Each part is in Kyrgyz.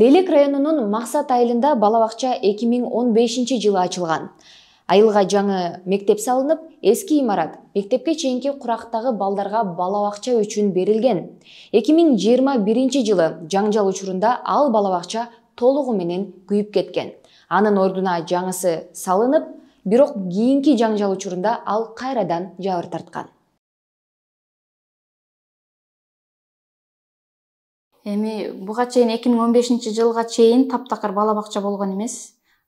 лейлек районунун максат айылында бала бакча эки миң он бешинчи жылы ачылган айылга жаңы мектеп салынып эски имарат мектепке чейинки курактагы балдарга бала бакча үчүн берилген эки миң жыйырма биринчи жылы жаңжал учурунда ал бала бакча толугу менен күйүп кеткен анын ордуна жаңысы салынып бирок кийинки жаңжал учурунда ал кайрадан жабыр тарткан эми буга чейин эки миң он бешинчи жылга чейин таптакыр бала бакча болгон эмес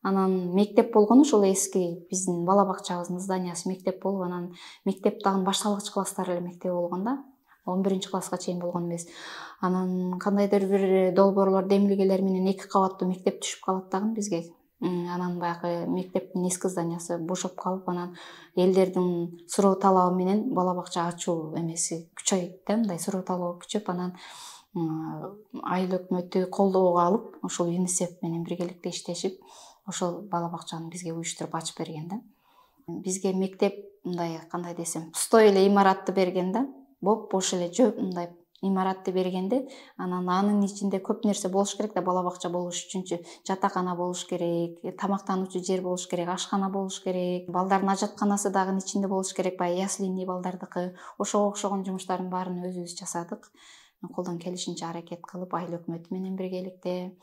анан мектеп болгон ошол эски биздин бала бакчабыздын зданиясы мектеп болуп анан мектепдагы башталгыч класстар эле мектеби болгон да он биринчи класска чейин болгон эмес анан кандайдыр бир долбоорлор демилгелер менен эки кабаттуу мектеп түшүп калат дагы бизге анан баягы мектептин эски зданиясы бошоп калып анан элдердин суроо талабы менен бала бакча ачуу эмеси күчөйүт да мындай суроо талабы күчөп анан айыл өкмөтү колдоого алып ушул юницеф менен биргеликте иштешип ошол бала бакчаны бизге уюштуруп ачып берген да бизге мектеп мындай кандай десем пустой эле имаратты берген да бопбош эле ж мындай имаратты бергенде анан анын ичинде көп нерсе болуш керек да бала бакча болуш үчүнчү жатакана болуш керек тамактануучу жер болуш керек ашкана болуш керек балдардын ажатканасы дагы ичинде болуш керек баягы яслиный балдардыкы ошого окшогон жумуштардын баарын өзүбүз жасадык колдон келишинче аракет кылып айыл өкмөтү менен биргеликте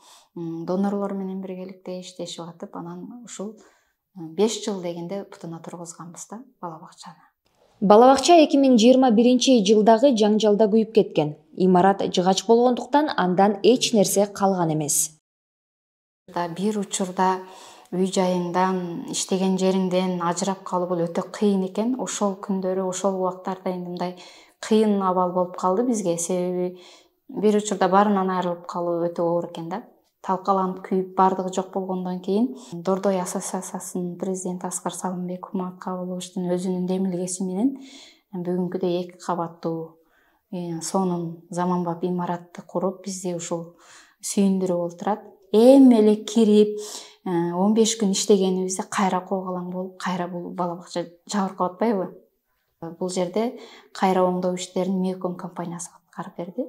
донорлор менен биргеликте иштешип атып анан ушул беш жыл дегенде бутуна тургузганбыз да бала бакчаны бала бакча эки миң жыйырма биринчи жылдагы жаңжалда күйүп кеткен имарат жыгач болгондуктан андан эч нерсе калган эмес бир учурда үй жайыңдан иштеген жериңден ажырап калуу бул өтө кыйын экен ошол күндөрү ошол убактарда мындай кыйын абал болуп калды бизге себеби бир учурда баарынан айрылып калуу өтө оор экен да талқаланып күйіп бардығы жоқ болғандан кейін дордой ассоциациясының президенті асқар салымбеков мұрат қабыловичтің өзінің менен бүгүнкүдөй эки кабаттуу сонун заманбап имаратты құрып бізде ушул сүйүндүрүп отурат эми эле кирип э, он беш күн иштегенибизде кайра когалаң болуп кайра бул бала бакча жабыркап атпайбы бул жерде кайра оңдоо иштерин меком компаниясы аткарып берди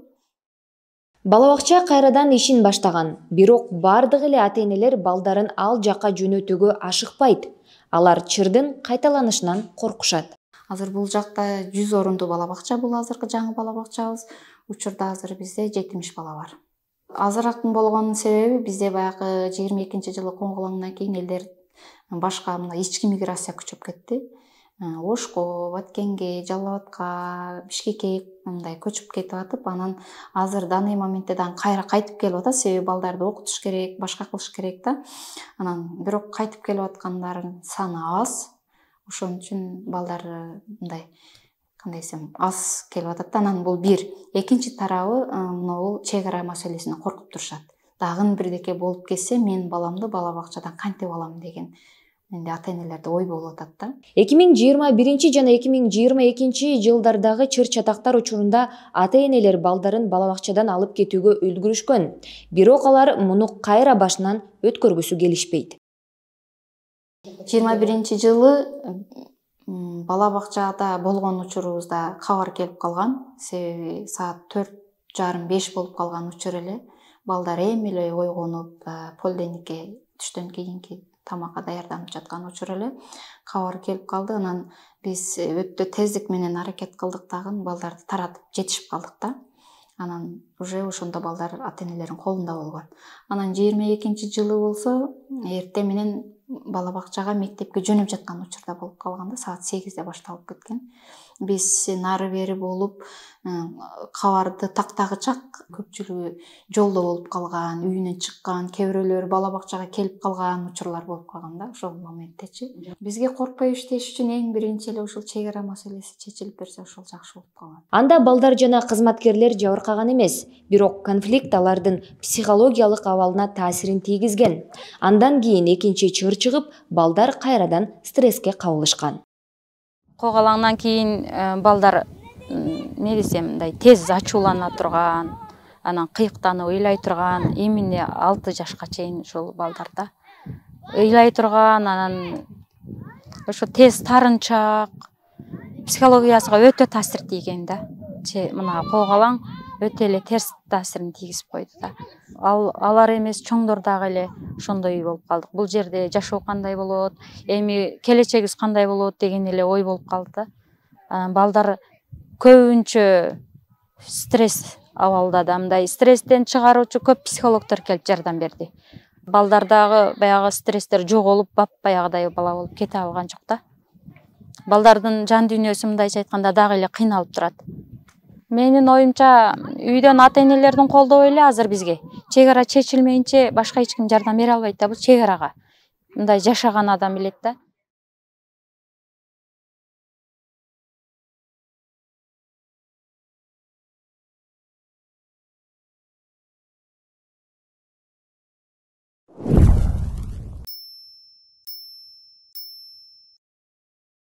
бала бакча кайрадан ишин баштаган бирок баардык эле ата энелер балдарын ал жакка жөнөтүүгө ашыкпайт алар чырдын кайталанышынан коркушат азыр бул жакта жүз орундуу бала бакча бул азыркы жаңы бала бакчабыз учурда азыр бизде жетимиш бала бар азыраактын болгонунун себеби бизде баягы жыйырма экинчи жылы коңгулондан кийин элдер башка мындай ички миграция күчөп кетти Э, ошко баткенге жалал абадка бишкекке мындай көчүп кетип атып анан азыр данный моментте дагы кайра кайтып келип атат себеби балдарды окутуш керек башка кылыш керек да анан бирок кайтып келип аткандардын саны аз ошон үчүн балдар мындай кандай десем аз келип атат да анан бул бир экинчи тарабы э, монбул чек ара маселесинен коркуп турушат дагы бирдеке болуп кетсе мен баламды бала бакчадан кантип алам деген менде ата энелерде ой болуп атат да эки миң жыйырма биринчи жана эки миң жыйырма экинчи жылдардагы чыр чатактар учурунда ата энелер балдарын бала бакчадан алып кетүүгө үлгүрүшкөн бирок алар муну кайра башынан өткөргүсү келишпейт жыйырма биринчи жылы бала бакчада болгон учурубузда кабар келип калган себеби саат төрт жарым беш болуп калган учур эле балдар эми эле ойгонуп полденникке түштөн кийинки тамакка даярданып жаткан учур эле кабар келип калды анан биз э, өтө тездик менен аракет кылдык дагы балдарды таратып жетишип калдык да анан уже ошондо балдар ата энелеринин колунда болгон анан жыйырма экинчи жылы болсо эртең менен бала бакчага мектепке жөнөп жаткан учурда болуп калган да саат сегизде башталып кеткен биз нары бери болуп э, кабарды тактагычак көпчүлүгү жолдо болуп калган үйүнөн чыккан кээ бирөөлөр бала бакчага келип калган учурлар болуп калган да ошол моменттечи бизге коркпой иштеш үчүн эң биринчи эле ушул чек ара маселеси чечилип берсе ошол жакшы болуп калган анда балдар жана кызматкерлер жабыркаган эмес бирок конфликт алардын психологиялык абалына таасирин тийгизген андан кийин экинчи чыр чыгып балдар кайрадан стресске кабылышкан қоғалаңнан кейін балдар не десем мындай тез ачулана тұрған анан қиықтаны ыйлай тұрған именно алты жашка чейин ушул балдарда ыйлай тұрған анан ошо тез тарынчақ психологиясына өтө таасир тийген да мына қоғалаң өтө эле терс таасирин тийгизип койду да ал алар эмес чоңдор дагы эле ошондой болуп калдык бул жерде жашоо кандай болот эми келечегибиз кандай болот деген эле ой болуп калды да анан балдар көбүнчө стресс абалда да мындай стресстен чыгаруучу көп психологдор келип жардам берди балдар дагы баягы стресстер жоголуп бап баягыдай бала болуп кете алган жок да балдардын жан дүйнөсү мындайча айтканда дагы эле кыйналып турат менин оюмча үйдөн ата энелердин колдоу эле азыр бизге чек ара чечилмейинче башка эч ким жардам бере албайт да бул чек арага мындай жашаган адам билет да